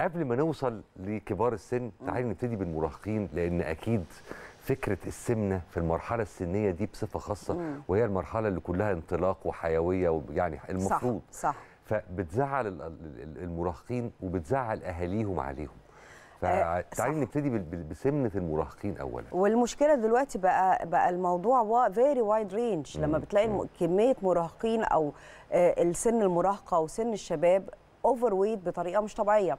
قبل ما نوصل لكبار السن تعالي نبتدي بالمراهقين لان اكيد فكره السمنه في المرحله السنيه دي بصفه خاصه مم. وهي المرحله اللي كلها انطلاق وحيويه ويعني المفروض صح, صح. فبتزعل المراهقين وبتزعل اهاليهم عليهم آه، فتعالي نبتدي بسمنه المراهقين اولا والمشكله دلوقتي بقى بقى الموضوع فيري وايد رينج لما بتلاقي مم. كميه مراهقين او آه، السن المراهقه وسن الشباب اوفر ويت بطريقه مش طبيعيه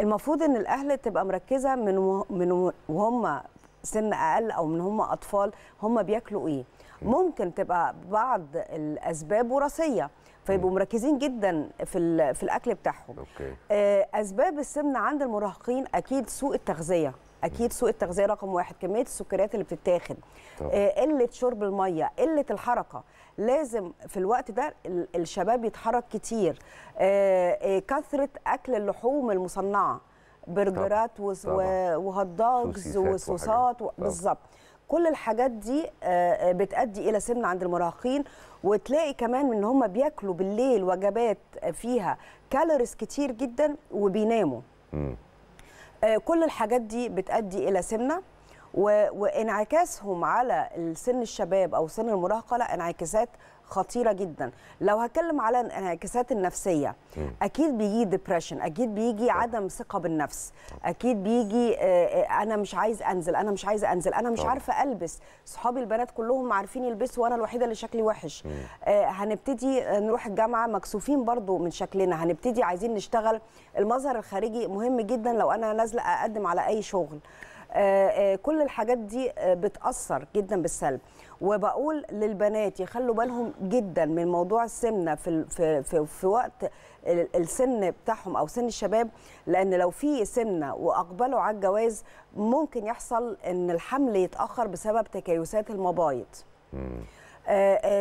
المفروض ان الاهل تبقى مركزه من و... من وهم سن اقل او من هم اطفال هم بياكلوا ايه ممكن تبقى بعض الاسباب وراثيه فيبقوا مركزين جدا في في الاكل بتاعهم أوكي. آه، اسباب السمنه عند المراهقين اكيد سوء التغذيه اكيد سوء التغذيه رقم واحد كميه السكريات اللي بتتاخد آه، قله شرب الميه قله الحركه لازم في الوقت ده الشباب يتحرك كتير آه، آه، كثره اكل اللحوم المصنعه برجرات وهوت دوجز وصوصات بالظبط كل الحاجات دي بتؤدي الى سمنه عند المراهقين وتلاقي كمان ان هم بياكلوا بالليل وجبات فيها كالوريز كتير جدا وبيناموا آه، كل الحاجات دي بتؤدي الى سمنه وانعكاسهم على سن الشباب او سن المراهقه لا انعكاسات خطيره جدا لو هتكلم على الانعكاسات النفسيه اكيد بيجي ديبريشن اكيد بيجي عدم ثقه بالنفس اكيد بيجي آه، آه، انا مش عايز انزل انا مش عايز انزل انا مش عارفه البس صحابي البنات كلهم عارفين يلبسوا وانا الوحيده اللي شكلي وحش آه، هنبتدي نروح الجامعه مكسوفين برضو من شكلنا هنبتدي عايزين نشتغل المظهر الخارجي مهم جدا لو انا نازله اقدم على اي شغل آه، آه، كل الحاجات دي آه، بتاثر جدا بالسلب وبقول للبنات يخلوا بالهم جدا من موضوع السمنه في في في, في وقت السن بتاعهم او سن الشباب لان لو في سمنه واقبلوا على الجواز ممكن يحصل ان الحمل يتاخر بسبب تكيسات المبايض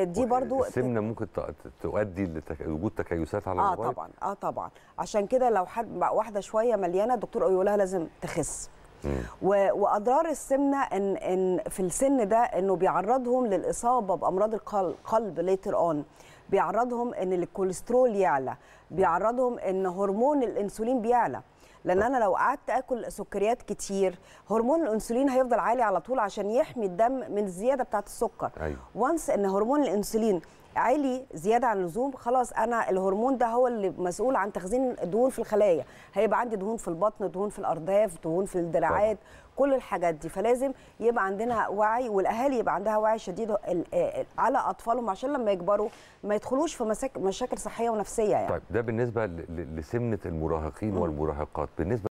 دي برضو السمنه ممكن تؤدي لوجود تكيسات على المبايض؟ اه طبعا اه طبعا عشان كده لو حد واحده شويه مليانه الدكتور يقول لها لازم تخس واضرار السمنه ان ان في السن ده انه بيعرضهم للاصابه بامراض القلب ليتر اون بيعرضهم ان الكوليسترول يعلى بيعرضهم ان هرمون الانسولين بيعلى لان انا لو قعدت اكل سكريات كتير هرمون الانسولين هيفضل عالي على طول عشان يحمي الدم من الزياده بتاعه السكر أيوه. وانس ان هرمون الانسولين علي زياده عن اللزوم خلاص انا الهرمون ده هو اللي مسؤول عن تخزين دهون في الخلايا هيبقى عندي دهون في البطن دهون في الارداف دهون في الدراعات كل الحاجات دي فلازم يبقى عندنا وعي والاهالي يبقى عندها وعي شديد على اطفالهم عشان لما يكبروا ما يدخلوش في مشاكل صحيه ونفسيه يعني طيب ده بالنسبه لسمنه المراهقين والمراهقات بالنسبه